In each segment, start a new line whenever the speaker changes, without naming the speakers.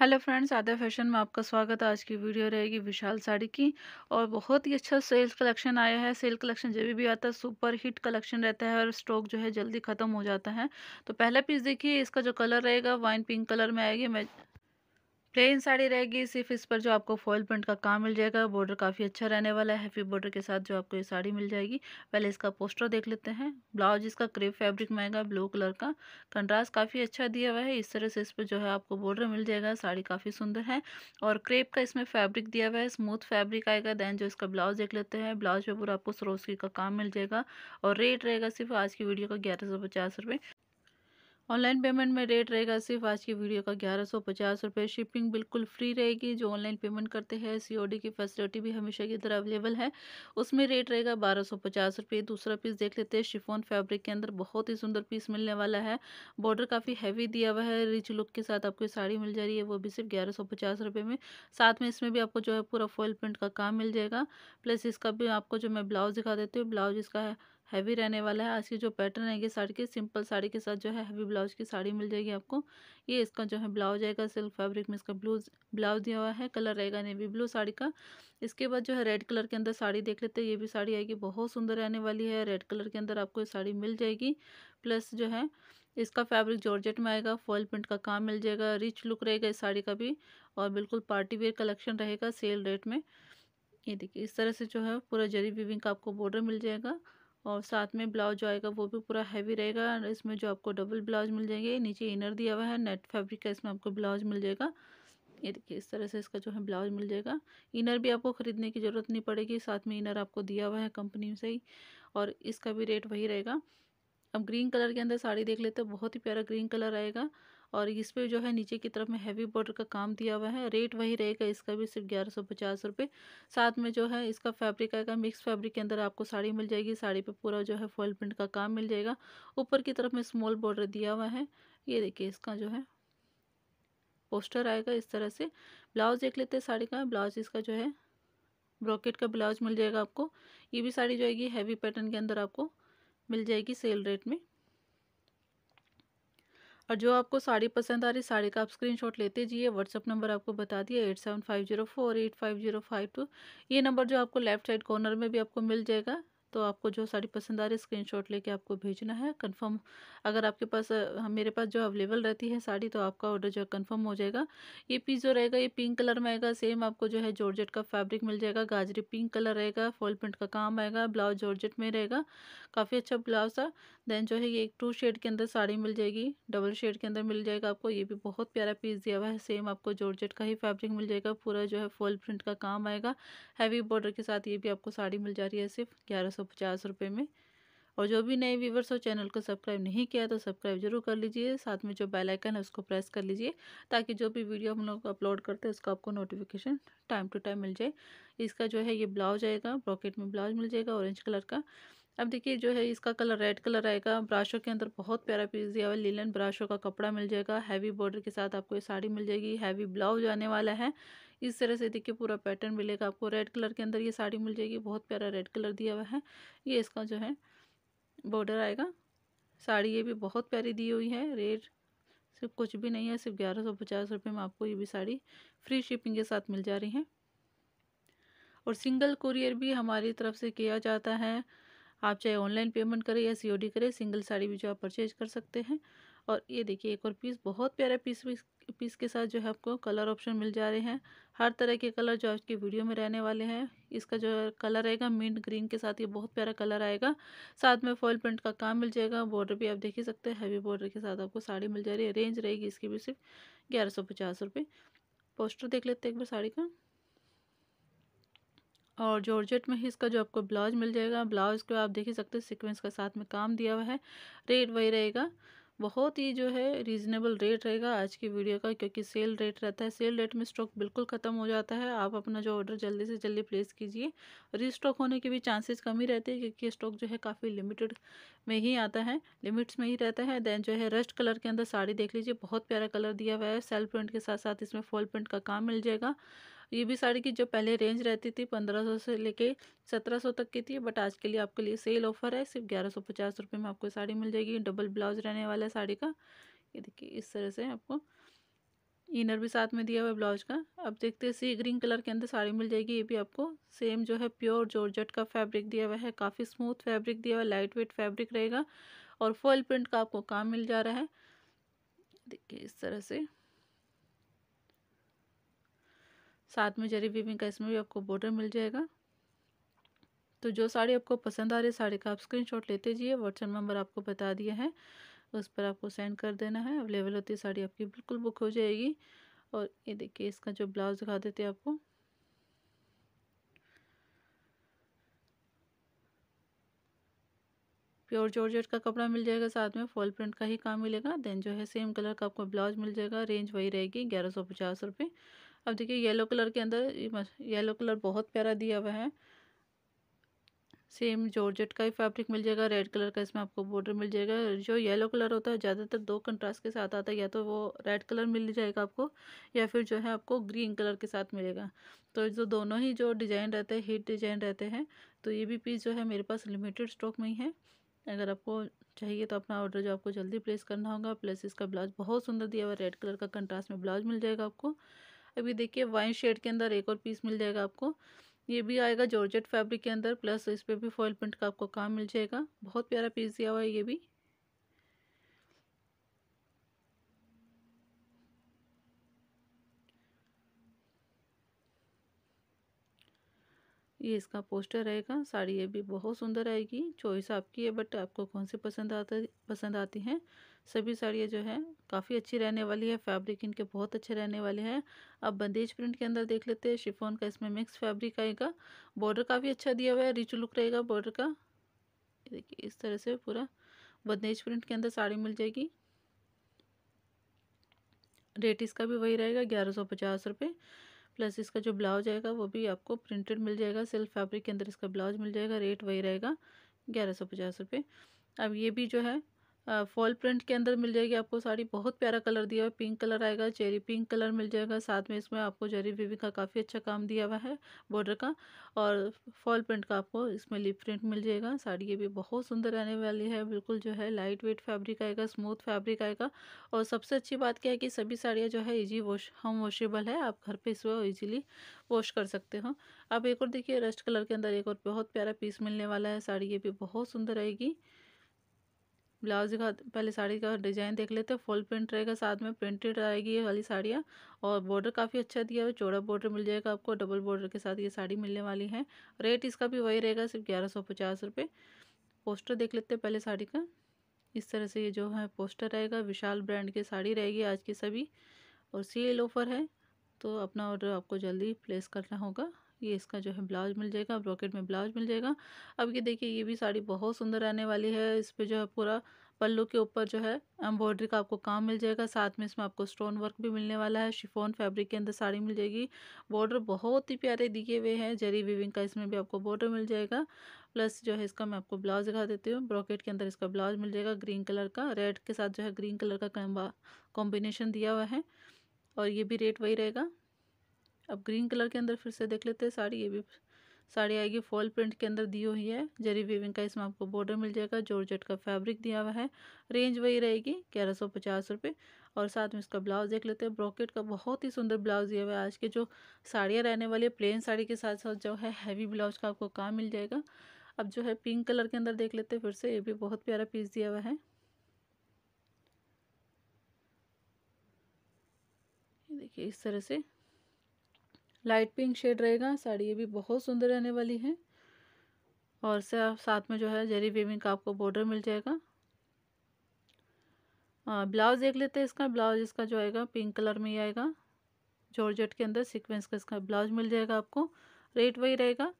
hello friends आधा fashion में आपका स्वागत है आज की वीडियो रहेगी विशाल साड़ी की और बहुत ही अच्छा सेल्स कलेक्शन आया है सेल कलेक्शन जब भी आता है सुपर हिट कलेक्शन रहता है और स्टॉक जो है जल्दी ख़त्म हो जाता है तो पहला पीस देखिए इसका जो कलर रहेगा वाइन पिंक कलर में आएगी मैं प्लेन साड़ी रहेगी सिर्फ इस पर जो आपको फॉल प्रिंट का काम मिल जाएगा बॉर्डर काफ़ी अच्छा रहने वाला है हैवी बॉर्डर के साथ जो आपको ये साड़ी मिल जाएगी पहले इसका पोस्टर देख लेते हैं ब्लाउज इसका क्रेप फैब्रिक में आएगा ब्लू कलर का कंट्रास्ट काफ़ी अच्छा दिया हुआ है इस तरह से इस पर जो है आपको बॉर्डर मिल जाएगा साड़ी काफ़ी सुंदर है और क्रेप का इसमें फैब्रिक दिया हुआ है स्मूथ फैब्रिक आएगा दैन जो इसका ब्लाउज देख लेते हैं ब्लाउज पर पूरा आपको सरोसकी का काम मिल जाएगा और रेट रहेगा सिर्फ आज की वीडियो का ग्यारह सौ पचास रुपये ऑनलाइन पेमेंट में रेट रहेगा सिर्फ आज की वीडियो का ग्यारह सौ पचास रुपये शिपिंग बिल्कुल फ्री रहेगी जो ऑनलाइन पेमेंट करते हैं सीओडी की फैसिलिटी भी हमेशा की तरह अवेलेबल है उसमें रेट रहेगा बारह सौ पचास रुपये दूसरा पीस देख लेते हैं शिफोन फैब्रिक के अंदर बहुत ही सुंदर पीस मिलने वाला है बॉर्डर काफ़ी हैवी दिया हुआ है रिच लुक के साथ आपको साड़ी मिल जा रही है वो भी सिर्फ ग्यारह सौ पचास रुपये में साथ में इसमें भी आपको जो है पूरा फॉल प्रिंट का काम मिल जाएगा प्लस इसका भी आपको जो मैं ब्लाउज़ दिखा देती हूँ ब्लाउज इसका है हैवी रहने वाला है आज की जो पैटर्न है ये साड़ी के सिंपल साड़ी के साथ जो है हैवी ब्लाउज की साड़ी मिल जाएगी आपको ये इसका जो है ब्लाउज आएगा सिल्क फैब्रिक में इसका ब्लू ब्लाउज दिया हुआ है कलर रहेगा नेवी ब्लू साड़ी का इसके बाद जो है रेड कलर के अंदर साड़ी देख लेते हैं ये भी साड़ी आएगी बहुत सुंदर रहने वाली है रेड कलर के अंदर आपको ये साड़ी मिल जाएगी प्लस जो है इसका फैब्रिक जॉर्जेट में आएगा फॉल प्रिंट का काम मिल जाएगा रिच लुक रहेगा इस साड़ी का भी और बिल्कुल पार्टी वेयर कलेक्शन रहेगा सेल रेट में ये देखिए इस तरह से जो है पूरा जरी बिविंग का आपको बॉर्डर मिल जाएगा और साथ में ब्लाउज जो आएगा वो भी पूरा हैवी रहेगा इसमें जो आपको डबल ब्लाउज मिल जाएंगे नीचे इनर दिया हुआ है नेट फैब्रिक का इसमें आपको ब्लाउज मिल जाएगा ये देखिए इस तरह से इसका जो है ब्लाउज मिल जाएगा इनर भी आपको ख़रीदने की ज़रूरत नहीं पड़ेगी साथ में इनर आपको दिया हुआ है कंपनी से ही और इसका भी रेट वही रहेगा अब ग्रीन कलर के अंदर साड़ी देख लेते हैं बहुत ही प्यारा ग्रीन कलर आएगा और इस पर जो है नीचे की तरफ में हैवी बॉर्डर का काम दिया हुआ है रेट वही रहेगा इसका भी सिर्फ ग्यारह सौ पचास रुपये साथ में जो है इसका फैब्रिक आएगा मिक्स फैब्रिक के अंदर आपको साड़ी मिल जाएगी साड़ी पर पूरा जो है फॉल प्रिंट का काम मिल जाएगा ऊपर की तरफ में स्मॉल बॉर्डर दिया हुआ है ये देखिए इसका जो है पोस्टर आएगा इस तरह से ब्लाउज देख लेते हैं साड़ी का ब्लाउज इसका जो है ब्रॉकेट का ब्लाउज मिल जाएगा आपको ये भी साड़ी जो आएगी हैवी पैटर्न के अंदर आपको मिल जाएगी सेल रेट में और जो आपको साड़ी पसंद आ रही साड़ी का आप स्क्रीनशॉट लेते ये व्हाट्सअप नंबर आपको बता दिया eight seven five zero four eight five zero five two ये नंबर जो आपको लेफ्ट साइड कॉर्नर में भी आपको मिल जाएगा तो आपको जो साड़ी पसंद आ रही स्क्रीन शॉट लेके आपको भेजना है कंफर्म अगर आपके पास मेरे पास जो अवेलेबल रहती है साड़ी तो आपका ऑर्डर जो है कन्फर्म हो जाएगा ये पीस जो रहेगा ये पिंक कलर में आएगा सेम आपको जो है जॉर्जेट का फैब्रिक मिल जाएगा गाजरी पिंक कलर रहेगा फॉल प्रिंट का काम आएगा ब्लाउज जॉर्जेट में रहेगा काफ़ी अच्छा ब्लाउज था देन जो है ये एक टू शेड के अंदर साड़ी मिल जाएगी डबल शेड के अंदर मिल जाएगा आपको ये भी बहुत प्यारा पीस दिया हुआ है सेम आपको जॉर्जेट का ही फैब्रिक मिल जाएगा पूरा जो है फुल प्रिंट का काम आएगा हैवी बॉर्डर के साथ ये भी आपको साड़ी मिल जा रही है सिर्फ ग्यारह सौ पचास रुपये में और जो भी नए व्यूवर्स हो चैनल को सब्सक्राइब नहीं किया तो सब्सक्राइब जरूर कर लीजिए साथ में जो बेल आइकन है उसको प्रेस कर लीजिए ताकि जो भी वीडियो हम लोग अपलोड करते हैं उसका आपको नोटिफिकेशन टाइम टू टाइम मिल जाए इसका जो है ये ब्लाउज आएगा ब्रॉकेट में ब्लाउज मिल जाएगा ऑरेंज कलर का अब देखिए जो है इसका कलर रेड कलर आएगा ब्राशों के अंदर बहुत प्यारा पीस दिया हुआ है लीलन ब्राशों का कपड़ा मिल जाएगा हैवी बॉर्डर के साथ आपको ये साड़ी मिल जाएगी हैवी ब्लाउज आने वाला है इस तरह से देखिए पूरा पैटर्न मिलेगा आपको रेड कलर के अंदर ये साड़ी मिल जाएगी बहुत प्यारा रेड कलर दिया हुआ है ये इसका जो है बॉर्डर आएगा साड़ी ये भी बहुत प्यारी दी हुई है रेट सिर्फ कुछ भी नहीं है सिर्फ ग्यारह सौ पचास रुपये में आपको ये भी साड़ी फ्री शिपिंग के साथ मिल जा रही है और सिंगल कुरियर भी हमारी तरफ से किया जाता है आप चाहे ऑनलाइन पेमेंट करें या सीओडी करें सिंगल साड़ी भी जो आप परचेज कर सकते हैं और ये देखिए एक और पीस बहुत प्यारा पीस पीस के साथ जो है आपको कलर ऑप्शन मिल जा रहे हैं हर तरह के कलर जो आज की वीडियो में रहने वाले हैं इसका जो कलर रहेगा मिंट ग्रीन के साथ ये बहुत प्यारा कलर आएगा साथ में फॉल प्रिंट का काम मिल जाएगा बॉर्डर भी आप देख ही सकते हैं हैवी बॉर्डर के साथ आपको साड़ी मिल जा रही है रेंज रहेगी इसकी भी सिर्फ ग्यारह सौ पचास रुपये पोस्टर देख लेते हैं एक बार साड़ी का और जॉर्जेट में ही इसका जो आपको ब्लाउज मिल जाएगा ब्लाउज को आप देख ही सकते हैं सिक्वेंस का साथ में काम दिया हुआ है रेट वही रहेगा बहुत ही जो है रीज़नेबल रेट रहेगा आज की वीडियो का क्योंकि सेल रेट रहता है सेल रेट में स्टॉक बिल्कुल ख़त्म हो जाता है आप अपना जो ऑर्डर जल्दी से जल्दी प्लेस कीजिए रीस्टॉक होने के भी चांसेस कम ही रहते हैं क्योंकि स्टॉक जो है काफ़ी लिमिटेड में ही आता है लिमिट्स में ही रहता है देन जो है रेस्ट कलर के अंदर साड़ी देख लीजिए बहुत प्यारा कलर दिया हुआ है सेल्फ प्रिंट के साथ साथ इसमें फॉल प्रिंट का काम मिल जाएगा ये भी साड़ी की जो पहले रेंज रहती थी पंद्रह सौ से लेके सत्रह सौ तक की थी बट आज के लिए आपके लिए सेल ऑफर है सिर्फ ग्यारह सौ पचास रुपये में आपको साड़ी मिल जाएगी डबल ब्लाउज रहने वाला है साड़ी का ये देखिए इस तरह से आपको इनर भी साथ में दिया हुआ है ब्लाउज का अब देखते हैं सी ग्रीन कलर के अंदर साड़ी मिल जाएगी ये भी आपको सेम जो है प्योर जॉर्जेट का फैब्रिक दिया हुआ है काफ़ी स्मूथ फैब्रिक दिया हुआ है लाइट वेट फैब्रिक रहेगा और फॉल प्रिंट का आपको काम मिल जा रहा है देखिए इस तरह से साथ में जरी बीबिंग का इसमें भी आपको बॉर्डर मिल जाएगा तो जो साड़ी आपको पसंद आ रही है साड़ी का आप स्क्रीनशॉट लेते जाइए व्हाट्सएप नंबर आपको बता दिया है उस पर आपको सेंड कर देना है अवेलेबल होती साड़ी आपकी बिल्कुल बुक हो जाएगी और ये देखिए इसका जो ब्लाउज दिखा देते आपको प्योर जॉर्जेट का कपड़ा मिल जाएगा साथ में फॉल प्रिंट का ही काम मिलेगा देन जो है सेम कलर का आपको ब्लाउज मिल जाएगा रेंज वही रहेगी ग्यारह सौ पचास रुपये अब देखिए येलो कलर के अंदर येलो कलर बहुत प्यारा दिया हुआ है सेम जॉर्जेट का ही फैब्रिक मिल जाएगा रेड कलर का इसमें आपको बॉर्डर मिल जाएगा जो येलो कलर होता है ज़्यादातर दो कंट्रास्ट के साथ आता है या तो वो रेड कलर मिल जाएगा आपको या फिर जो है आपको ग्रीन कलर के साथ मिलेगा तो जो दोनों ही जो डिज़ाइन रहते हैं हिट डिज़ाइन रहते हैं तो ये भी पीस जो है मेरे पास लिमिटेड स्टॉक में ही है अगर आपको चाहिए तो अपना ऑर्डर जो आपको जल्दी प्लेस करना होगा प्लस इसका ब्लाउज बहुत सुंदर दिया हुआ रेड कलर का कंट्रास्ट में ब्लाउज मिल जाएगा आपको अभी देखिए वाइन शेड के अंदर एक और पीस मिल जाएगा आपको ये भी आएगा जॉर्जेट फैब्रिक के अंदर प्लस इस पर भी फॉयल प्रिंट का आपको काम मिल जाएगा बहुत प्यारा पीस दिया हुआ है ये भी ये इसका पोस्टर रहेगा साड़ी ये भी बहुत सुंदर आएगी चॉइस आपकी है बट आपको कौन सी पसंद आता पसंद आती हैं सभी साड़ियाँ जो है काफ़ी अच्छी रहने वाली है फैब्रिक इनके बहुत अच्छे रहने वाले हैं अब बंदेज प्रिंट के अंदर देख लेते हैं शिफोन का इसमें मिक्स फैब्रिक आएगा बॉर्डर काफ़ी अच्छा दिया हुआ है रिच लुक रहेगा बॉर्डर का देखिए इस तरह से पूरा बंदेज प्रिंट के अंदर साड़ी मिल जाएगी रेट इसका भी वही रहेगा ग्यारह सौ पचास रुपये प्लस इसका जो ब्लाउज आएगा वो भी आपको प्रिंटेड मिल जाएगा सिल्क फैब्रिक के अंदर इसका ब्लाउज मिल जाएगा रेट वही रहेगा ग्यारह सौ पचास रुपये अब ये भी जो है फॉल प्रिंट के अंदर मिल जाएगी आपको साड़ी बहुत प्यारा कलर दिया हुआ है पिंक कलर आएगा चेरी पिंक कलर मिल जाएगा साथ में इसमें आपको जरी वीवी का काफ़ी अच्छा काम दिया हुआ है बॉर्डर का और फॉल प्रिंट का आपको इसमें लिप प्रिंट मिल जाएगा साड़ी ये भी बहुत सुंदर रहने वाली है बिल्कुल जो है लाइट वेट फैब्रिक आएगा स्मूथ फैब्रिक आएगा और सबसे अच्छी बात क्या है कि सभी साड़ियाँ जो है ईजी वॉश हम वॉशेबल है आप घर पर इसको ईजिली वॉश कर सकते हो आप एक और देखिए रेस्ट कलर के अंदर एक और बहुत प्यारा पीस मिलने वाला है साड़ी ये भी बहुत सुंदर आएगी ब्लाउज का पहले साड़ी का डिज़ाइन देख लेते हैं फुल प्रिंट रहेगा साथ में प्रिंटेड आएगी ये वाली साड़ियाँ और बॉर्डर काफ़ी अच्छा दिया है चौड़ा बॉर्डर मिल जाएगा आपको डबल बॉर्डर के साथ ये साड़ी मिलने वाली है रेट इसका भी वही रहेगा सिर्फ ग्यारह सौ पचास रुपये पोस्टर देख लेते हैं पहले साड़ी का इस तरह से ये जो है पोस्टर रहेगा विशाल ब्रांड की साड़ी रहेगी आज की सभी और सेल ऑफर है तो अपना ऑर्डर आपको जल्दी प्लेस करना होगा ये इसका जो है ब्लाउज मिल जाएगा ब्रॉकेट में ब्लाउज मिल जाएगा अब ये देखिए ये भी साड़ी बहुत सुंदर आने वाली है इस पर जो है पूरा पल्लू के ऊपर जो है एम्ब्रॉयडरी का आपको काम मिल जाएगा साथ में इसमें आपको स्टोन वर्क भी मिलने वाला है शिफोन फैब्रिक के अंदर साड़ी मिल जाएगी बॉर्डर बहुत ही प्यारे दिए हुए हैं जरी विविंग का इसमें भी आपको बॉर्डर मिल जाएगा प्लस जो है इसका मैं आपको ब्लाउज दिखा देती हूँ ब्रॉकेट के अंदर इसका ब्लाउज मिल जाएगा ग्रीन कलर का रेड के साथ जो है ग्रीन कलर का कॉम्बिनेशन दिया हुआ है और ये भी रेट वही रहेगा अब ग्रीन कलर के अंदर फिर से देख लेते हैं साड़ी ये भी साड़ी आएगी फॉल प्रिंट के अंदर दी हुई है जरी वीविंग का इसमें आपको बॉर्डर मिल जाएगा जॉर्जेट का फैब्रिक दिया हुआ है रेंज वही रहेगी ग्यारह सौ पचास रुपये और साथ में इसका ब्लाउज देख लेते हैं ब्रॉकेट का बहुत ही सुंदर ब्लाउज दिया हुआ है आज के जो साड़ियाँ रहने वाली है प्लेन साड़ी के साथ साथ जो है हैवी ब्लाउज का आपको काम मिल जाएगा अब जो है पिंक कलर के अंदर देख लेते हैं फिर से ये भी बहुत प्यारा पीस दिया हुआ है देखिए इस तरह से लाइट पिंक शेड रहेगा साड़ी ये भी बहुत सुंदर रहने वाली है और साथ में जो है जरी वेविंग का आपको बॉर्डर मिल जाएगा ब्लाउज़ देख लेते हैं इसका ब्लाउज इसका जो आएगा पिंक कलर में ही आएगा जॉर्जेट के अंदर सीक्वेंस का इसका ब्लाउज मिल जाएगा आपको रेट वही रहेगा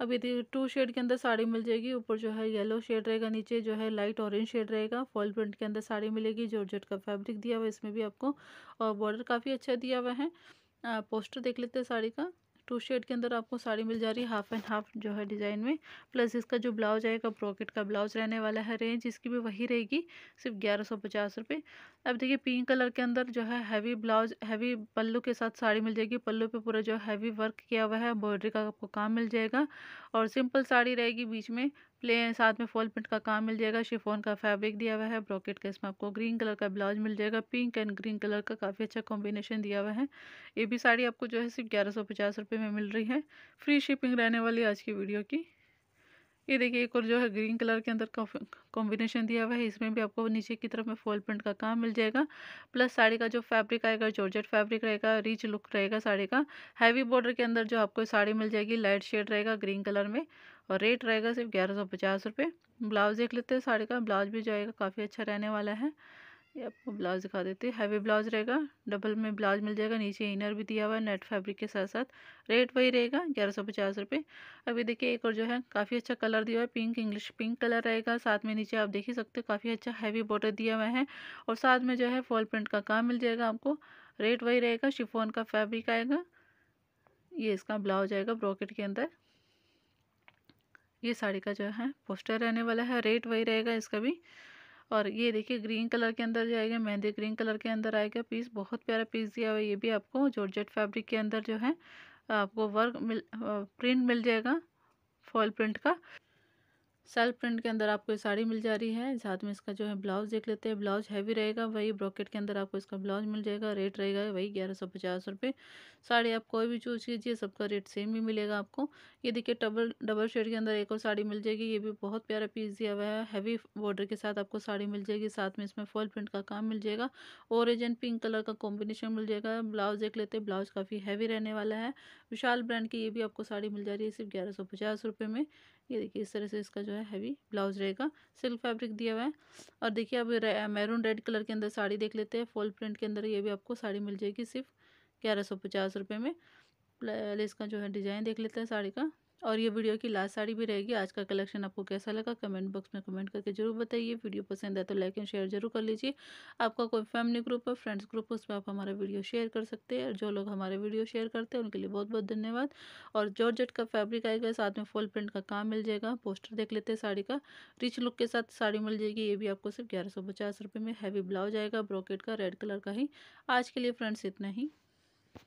अब यदि टू शेड के अंदर साड़ी मिल जाएगी ऊपर जो है येलो शेड रहेगा नीचे जो है लाइट ऑरेंज शेड रहेगा फॉल प्रिंट के अंदर साड़ी मिलेगी जॉर्जेट का फैब्रिक दिया हुआ है इसमें भी आपको और बॉर्डर काफ़ी अच्छा दिया हुआ है पोस्टर देख लेते हैं साड़ी का टू शेड के अंदर आपको साड़ी मिल जा रही है हाफ एंड हाफ जो है डिज़ाइन में प्लस इसका जो ब्लाउज आएगा ब्रॉकेट का ब्लाउज रहने वाला है रेंज इसकी भी वही रहेगी सिर्फ ग्यारह सौ पचास रुपये अब देखिए पिंक कलर के अंदर जो है हैवी ब्लाउज हैवी पल्लू के साथ साड़ी मिल जाएगी पल्लू पे पूरा जो हैवी वर्क किया हुआ है एम्ब्रॉयडरी का आपको काम मिल जाएगा और सिंपल साड़ी रहेगी बीच में प्लेन साथ में फॉल प्रिंट का काम मिल जाएगा शिफोन का फैब्रिक दिया हुआ है ब्रॉकेट का इसमें आपको ग्रीन कलर का ब्लाउज मिल जाएगा पिंक एंड ग्रीन कलर का काफ़ी अच्छा कॉम्बिनेशन दिया हुआ है ये भी साड़ी आपको जो है सिर्फ ग्यारह सौ पचास रुपये में मिल रही है फ्री शिपिंग रहने वाली आज की वीडियो की ये देखिए एक और जो है ग्रीन कलर के अंदर कॉम्बिनेशन दिया हुआ है इसमें भी आपको नीचे की तरफ में फॉल प्रिंट का काम मिल जाएगा प्लस साड़ी का जो फैब्रिक आएगा जॉर्जेट फैब्रिक रहेगा रिच लुक रहेगा साड़ी का हैवी बॉर्डर के अंदर जो आपको साड़ी मिल जाएगी लाइट शेड रहेगा ग्रीन कलर में और रेट रहेगा सिर्फ ग्यारह सौ पचास रुपये ब्लाउज देख लेते हैं साड़ी का ब्लाउज भी जो आएगा काफ़ी अच्छा रहने वाला है ये आपको ब्लाउज दिखा देते हैं हैवी ब्लाउज रहेगा डबल में ब्लाउज मिल जाएगा नीचे इनर भी दिया हुआ है नेट फैब्रिक के साथ साथ रेट वही रहेगा ग्यारह सौ पचास रुपये अभी देखिए एक और जो है काफ़ी अच्छा कलर दिया हुआ है पिंक इंग्लिश पिंक कलर रहेगा साथ में नीचे आप देख ही सकते हो काफ़ी अच्छा हैवी बॉर्डर दिया हुआ है और साथ में जो है फॉल प्रिंट का काम मिल जाएगा आपको रेट वही रहेगा शिफोन का फैब्रिक आएगा ये इसका ब्लाउज आएगा ब्रॉकेट के अंदर ये साड़ी का जो है पोस्टर रहने वाला है रेट वही रहेगा इसका भी और ये देखिए ग्रीन कलर के अंदर जाएगा मेहंदी ग्रीन कलर के अंदर आएगा पीस बहुत प्यारा पीस दिया हुआ है ये भी आपको जॉर्जेट फैब्रिक के अंदर जो है आपको वर्क मिल प्रिंट मिल जाएगा फॉल प्रिंट का सेल्फ प्रिंट के अंदर आपको ये साड़ी मिल जा रही है साथ में इसका जो है ब्लाउज देख लेते हैं ब्लाउज हैवी रहेगा वही ब्रॉकेट के अंदर आपको इसका ब्लाउज मिल जाएगा रेट रहेगा वही ग्यारह सौ पचास रुपये साड़ी आप कोई भी चूज़ कीजिए सबका रेट सेम ही मिलेगा आपको ये देखिए डबल डबल शेड के अंदर एक और साड़ी मिल जाएगी ये भी बहुत प्यारा पीस दिया हुआ है हैवी बॉर्डर के साथ आपको साड़ी मिल जाएगी साथ में इसमें फॉल प्रिंट का काम मिल जाएगा ऑरेंज एंड पिंक कलर का कॉम्बिनेशन मिल जाएगा ब्लाउज देख लेते हैं ब्लाउज काफ़ी हैवी रहने वाला है विशाल ब्रांड की ये भी आपको साड़ी मिल जा रही है सिर्फ ग्यारह सौ पचास रुपये में ये देखिए इस तरह से इसका जो है हैवी ब्लाउज रहेगा सिल्क फैब्रिक दिया हुआ है और देखिए अब मैरून रेड कलर के अंदर साड़ी देख लेते हैं फॉल प्रिंट के अंदर ये भी आपको साड़ी मिल जाएगी सिर्फ ग्यारह सौ पचास रुपये में लेस का जो है डिज़ाइन देख लेते हैं साड़ी का और ये वीडियो की लास्ट साड़ी भी रहेगी आज का कलेक्शन आपको कैसा लगा कमेंट बॉक्स में कमेंट करके जरूर बताइए वीडियो पसंद आए तो लाइक एंड शेयर जरूर कर लीजिए आपका कोई फैमिली ग्रुप है फ्रेंड्स ग्रुप उस पर आप हमारा वीडियो शेयर कर सकते हैं और जो लोग हमारे वीडियो शेयर करते हैं उनके लिए बहुत बहुत धन्यवाद और जॉर्जेट का फैब्रिक आएगा साथ में फुल प्रिंट का काम मिल जाएगा पोस्टर देख लेते हैं साड़ी का रिच लुक के साथ साड़ी मिल जाएगी ये भी आपको सिर्फ ग्यारह सौ पचास रुपये में हैवी ब्लाउज आएगा ब्रोकेट का रेड कलर का ही आज के लिए फ्रेंड्स इतना ही